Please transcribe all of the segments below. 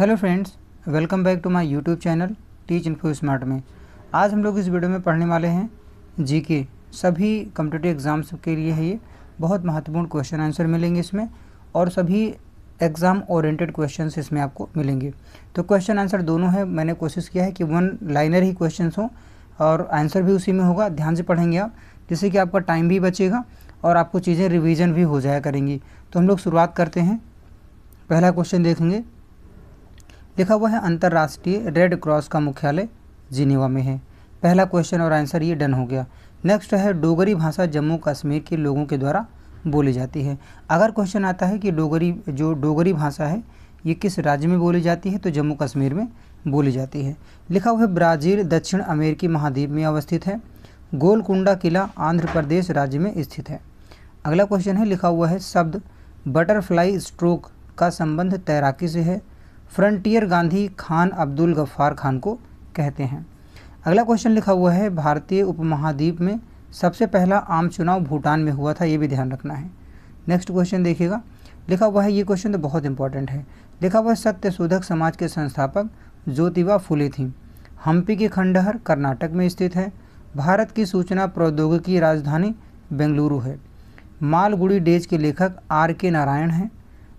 hello friends welcome back to my YouTube channel Teach Info Smart में आज हम लोग इस वीडियो में पढ़ने वाले हैं जीके सभी कम्पिटेटिव एग्ज़ाम्स के लिए है ये बहुत महत्वपूर्ण क्वेश्चन आंसर मिलेंगे इसमें और सभी एग्ज़ाम ओरिएंटेड क्वेश्चन इसमें आपको मिलेंगे तो क्वेश्चन आंसर दोनों है मैंने कोशिश किया है कि वन लाइनर ही क्वेश्चन हों और आंसर भी उसी में होगा ध्यान से पढ़ेंगे आप जिससे कि आपका टाइम भी बचेगा और आपको चीज़ें रिविजन भी हो जाया करेंगी तो हम लोग शुरुआत करते हैं पहला क्वेश्चन देखेंगे लिखा हुआ है अंतर्राष्ट्रीय रेड क्रॉस का मुख्यालय जिनेवा में है पहला क्वेश्चन और आंसर ये डन हो गया नेक्स्ट है डोगरी भाषा जम्मू कश्मीर के लोगों के द्वारा बोली जाती है अगर क्वेश्चन आता है कि डोगरी जो डोगरी भाषा है ये किस राज्य में बोली जाती है तो जम्मू कश्मीर में बोली जाती है लिखा हुआ है ब्राज़ील दक्षिण अमेरिकी महाद्वीप में अवस्थित है गोलकुंडा किला आंध्र प्रदेश राज्य में स्थित है अगला क्वेश्चन है लिखा हुआ है शब्द बटरफ्लाई स्ट्रोक का संबंध तैराकी से है फ्रंटियर गांधी खान अब्दुल गफ्फार खान को कहते हैं अगला क्वेश्चन लिखा हुआ है भारतीय उपमहाद्वीप में सबसे पहला आम चुनाव भूटान में हुआ था ये भी ध्यान रखना है नेक्स्ट क्वेश्चन देखिएगा लिखा हुआ है ये क्वेश्चन तो बहुत इंपॉर्टेंट है लिखा हुआ है सत्य शोधक समाज के संस्थापक ज्योतिबा फुले थी हम्पी के खंडहर कर्नाटक में स्थित है भारत की सूचना प्रौद्योगिकी राजधानी बेंगलुरु है मालगुड़ी डेज के लेखक आर के नारायण हैं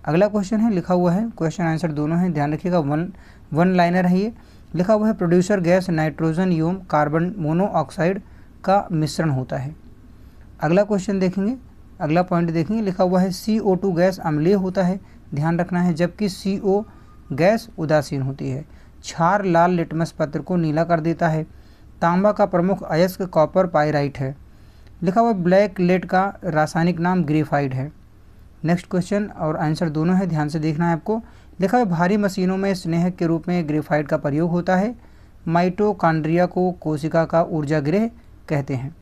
अगला क्वेश्चन है लिखा हुआ है क्वेश्चन आंसर दोनों हैं ध्यान रखिएगा वन वन लाइनर है ये लिखा हुआ है प्रोड्यूसर गैस नाइट्रोजन यूम कार्बन मोनोऑक्साइड का मिश्रण होता है अगला क्वेश्चन देखेंगे अगला पॉइंट देखेंगे लिखा हुआ है सी ओ टू गैस अम्लीय होता है ध्यान रखना है जबकि सी ओ गैस उदासीन होती है क्षार लाल लिटमस पत्र को नीला कर देता है तांबा का प्रमुख अयस्क कॉपर पाइराइट है लिखा हुआ ब्लैक लेट का रासायनिक नाम ग्रेफाइड है नेक्स्ट क्वेश्चन और आंसर दोनों है ध्यान से देखना है आपको लिखा है भारी मशीनों में स्नेहक के रूप में ग्रेफाइट का प्रयोग होता है माइटोकांड्रिया को कोशिका का ऊर्जा गृह कहते हैं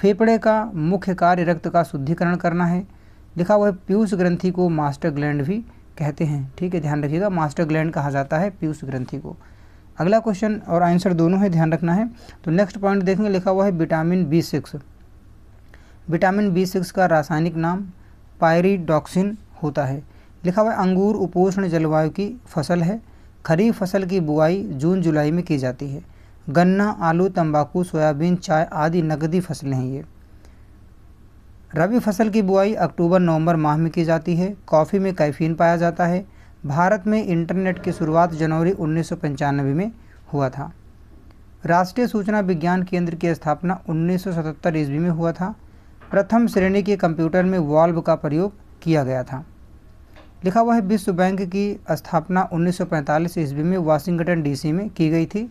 फेफड़े का मुख्य कार्य रक्त का शुद्धिकरण करना है लिखा हुआ है पीयूष ग्रंथि को मास्टर ग्लैंड भी कहते हैं ठीक है ध्यान रखिएगा मास्टर ग्लैंड कहा जाता है पीयूष ग्रंथि को अगला क्वेश्चन और आंसर दोनों है ध्यान रखना है तो नेक्स्ट पॉइंट देखेंगे लिखा हुआ है vitamin B six vitamin B six का रासायनिक नाम पायरीडॉक्सिन होता है लिखा हुआ अंगूर उपोष्ण जलवायु की फसल है खरीफ फसल की बुआई जून जुलाई में की जाती है गन्ना आलू तंबाकू सोयाबीन चाय आदि नकदी फसलें हैं ये रबी फसल की बुआई अक्टूबर नवंबर माह में की जाती है कॉफ़ी में कैफीन पाया जाता है भारत में इंटरनेट की शुरुआत जनवरी उन्नीस में हुआ था राष्ट्रीय सूचना विज्ञान केंद्र की स्थापना 1977 ईस्वी में हुआ था प्रथम श्रेणी के कंप्यूटर में वॉल्व का प्रयोग किया गया था लिखा हुआ है विश्व बैंक की स्थापना 1945 ईस्वी में वाशिंगटन डीसी में की गई थी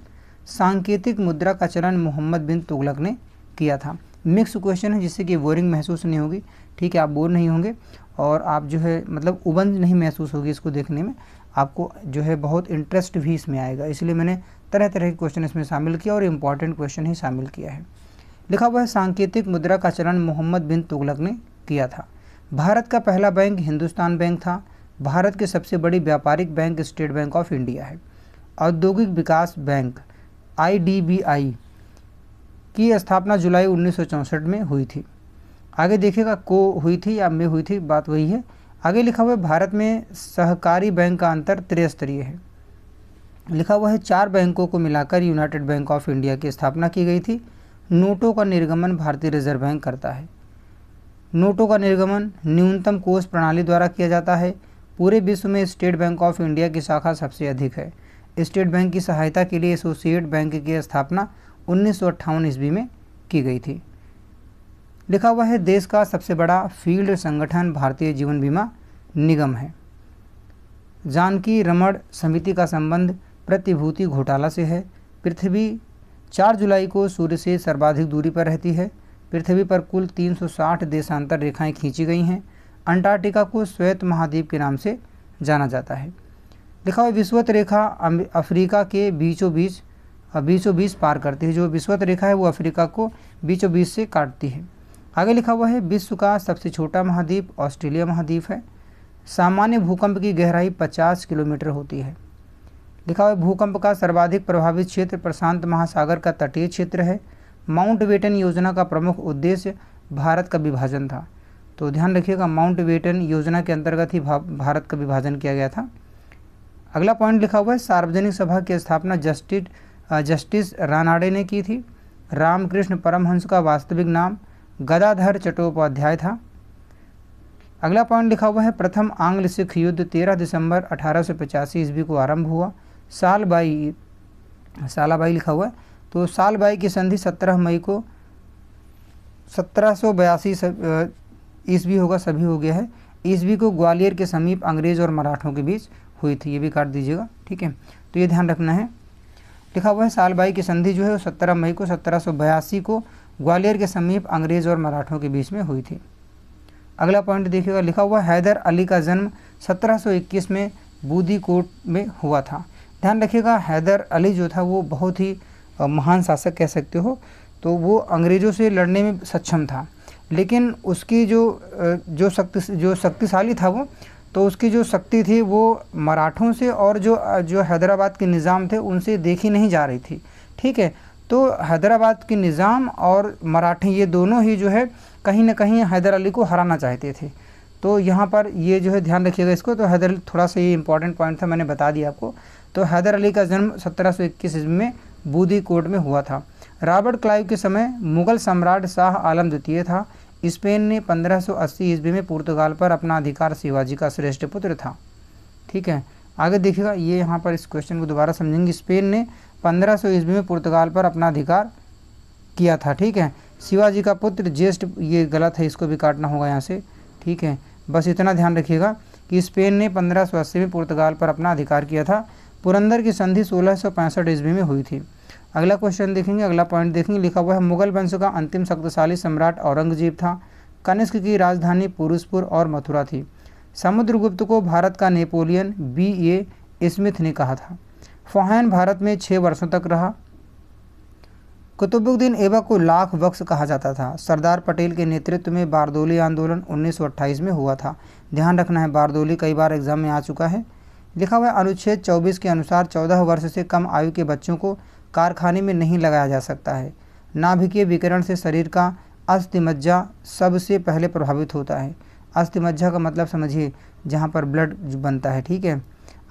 सांकेतिक मुद्रा का चलन मोहम्मद बिन तुगलक ने किया था मिक्स क्वेश्चन है जिससे कि बोरिंग महसूस नहीं होगी ठीक है आप बोर नहीं होंगे और आप जो है मतलब उबंद नहीं महसूस होगी इसको देखने में आपको जो है बहुत इंटरेस्ट भी इसमें आएगा इसलिए मैंने तरह तरह के क्वेश्चन इसमें शामिल किया और इम्पॉर्टेंट क्वेश्चन ही शामिल किया है लिखा हुआ है सांकेतिक मुद्रा का चलन मोहम्मद बिन तुगलक ने किया था भारत का पहला बैंक हिंदुस्तान बैंक था भारत की सबसे बड़ी व्यापारिक bank State Bank of India है औद्योगिक विकास बैंक आई की स्थापना जुलाई उन्नीस में हुई थी आगे देखिएगा को हुई थी या में हुई थी बात वही है आगे लिखा हुआ है भारत में सहकारी बैंक का अंतर त्रिस्तरीय है लिखा हुआ है चार बैंकों को मिलाकर यूनाइटेड बैंक ऑफ इंडिया की स्थापना की गई थी नोटों का निर्गमन भारतीय रिजर्व बैंक करता है नोटों का निर्गमन न्यूनतम कोष प्रणाली द्वारा किया जाता है पूरे विश्व में स्टेट बैंक ऑफ इंडिया की शाखा सबसे अधिक है स्टेट बैंक की सहायता के लिए एसोसिएट बैंक की स्थापना उन्नीस सौ ईस्वी में की गई थी लिखा हुआ है देश का सबसे बड़ा फील्ड संगठन भारतीय जीवन बीमा निगम है जानकी रमण समिति का संबंध प्रतिभूति घोटाला से है पृथ्वी चार जुलाई को सूर्य से सर्वाधिक दूरी पर रहती है पृथ्वी पर कुल 360 देशांतर रेखाएँ खींची गई हैं अंटार्कटिका को श्वेत महाद्वीप के नाम से जाना जाता है लिखा हुआ विश्वत रेखा अफ्रीका के बीचों बीच बीचों बीच पार करती है जो विश्वत रेखा है वो अफ्रीका को बीचों बीच से काटती है आगे लिखा हुआ है विश्व का सबसे छोटा महाद्वीप ऑस्ट्रेलिया महाद्वीप है सामान्य भूकंप की गहराई 50 किलोमीटर होती है लिखा हुआ भूकंप का सर्वाधिक प्रभावित क्षेत्र प्रशांत महासागर का तटीय क्षेत्र है माउंट योजना का प्रमुख उद्देश्य भारत का विभाजन था तो ध्यान रखिएगा माउंट योजना के अंतर्गत ही भारत का विभाजन किया गया था अगला पॉइंट लिखा हुआ है सार्वजनिक सभा की स्थापना जस्टिस जस्टिस रानाडे ने की थी रामकृष्ण परमहंस का वास्तविक नाम गदाधर चट्टोपाध्याय था अगला पॉइंट लिखा हुआ है प्रथम आंग्ल सिख युद्ध 13 दिसंबर अठारह ईस्वी को आरंभ हुआ साल बाई साला बाई लिखा हुआ है तो साल बाई की संधि 17 मई को सत्रह सौ बयासी ईस्वी होगा सभी हो गया है ईस्वी को ग्वालियर के समीप अंग्रेज और मराठों के बीच हुई थी ये भी काट दीजिएगा ठीक है तो ये ध्यान रखना है लिखा हुआ है साल बाई की संधि जो है वो सत्रह मई को सत्रह को ग्वालियर के समीप अंग्रेज और मराठों के बीच में हुई थी अगला पॉइंट देखिएगा लिखा हुआ हैदर अली का जन्म 1721 में बूदी कोट में हुआ था ध्यान रखिएगा हैदर अली जो था वो बहुत ही महान शासक कह सकते हो तो वो अंग्रेज़ों से लड़ने में सक्षम था लेकिन उसकी जो जो शक्ति जो शक्तिशाली था वो तो उसकी जो शक्ति थी वो मराठों से और जो जो हैदराबाद के निज़ाम थे उनसे देखी नहीं जा रही थी ठीक है तो हैदराबाद के निज़ाम और मराठे ये दोनों ही जो है कहीं ना कहीं हैदर अली को हराना चाहते थे तो यहाँ पर ये जो है ध्यान रखिएगा इसको तो हैदर थोड़ा सा ये इंपॉर्टेंट पॉइंट था मैंने बता दिया आपको तो हैदर अली का जन्म 1721 ईस्वी में बूदी कोट में हुआ था रॉबर्ट क्लाइव के समय मुगल सम्राट शाह आलम द्वितीय था स्पेन ने 1580 ईस्वी में पुर्तगाल पर अपना अधिकार शिवाजी का श्रेष्ठ पुत्र था ठीक है आगे देखिएगा ये यहाँ पर इस क्वेश्चन को दोबारा समझेंगे स्पेन ने पंद्रह सौ ईस्वी में पुर्तगाल पर अपना अधिकार किया था ठीक है शिवाजी का पुत्र ज्येष्ठ ये गलत है इसको भी काटना होगा यहाँ से ठीक है बस इतना ध्यान रखिएगा कि स्पेन ने पंद्रह सौ अस्सी में पुर्तगाल पर अपना अधिकार किया था पुरंदर की संधि सोलह सौ पैंसठ ईस्वी में हुई थी अगला क्वेश्चन देखेंगे अगला पॉइंट देखेंगे लिखा हुआ है मुगल वंश का अंतिम शक्तिशाली सम्राट औरंगजेब था कनिष्क की राजधानी पुरुषपुर और मथुरा थी समुद्रगुप्त को भारत का नेपोलियन बी ए स्मिथ ने कहा था फोहैन भारत में छः वर्षों तक रहा कुतुबुद्दीन ऐबक को लाख बख्श कहा जाता था सरदार पटेल के नेतृत्व में बारदोली आंदोलन 1928 में हुआ था ध्यान रखना है बारदोली कई बार एग्जाम में आ चुका है लिखा हुआ अनुच्छेद 24 के अनुसार 14 वर्ष से कम आयु के बच्चों को कारखाने में नहीं लगाया जा सकता है नाभिकीय विकिरण से शरीर का अस्थिमज्जा सबसे पहले प्रभावित होता है अस्थिमज्जा का मतलब समझिए जहाँ पर ब्लड बनता है ठीक है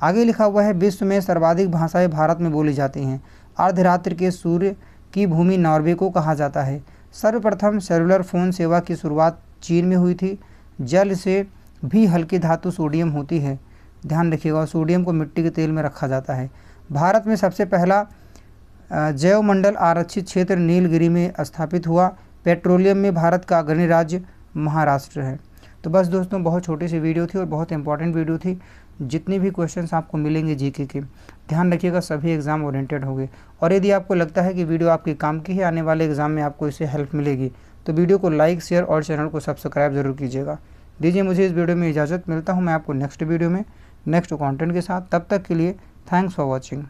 आगे लिखा हुआ है विश्व में सर्वाधिक भाषाएं भारत में बोली जाती हैं अर्धरात्र के सूर्य की भूमि नॉर्वे को कहा जाता है सर्वप्रथम सेलुलर फ़ोन सेवा की शुरुआत चीन में हुई थी जल से भी हल्की धातु सोडियम होती है ध्यान रखिएगा सोडियम को मिट्टी के तेल में रखा जाता है भारत में सबसे पहला जैवमंडल आरक्षित क्षेत्र नीलगिरी में स्थापित हुआ पेट्रोलियम में भारत का अग्रणी राज्य महाराष्ट्र है तो बस दोस्तों बहुत छोटी सी वीडियो थी और बहुत इंपॉर्टेंट वीडियो थी जितने भी क्वेश्चंस आपको मिलेंगे जीके के ध्यान रखिएगा सभी एग्ज़ाम ओरिएंटेड होंगे और यदि आपको लगता है कि वीडियो आपके काम की है आने वाले एग्ज़ाम में आपको इससे हेल्प मिलेगी तो वीडियो को लाइक शेयर और चैनल को सब्सक्राइब जरूर कीजिएगा दीजिए मुझे इस वीडियो में इजाज़त मिलता हूँ मैं आपको नेक्स्ट वीडियो में नेक्स्ट कॉन्टेंट के साथ तब तक के लिए थैंक्स फॉर वॉचिंग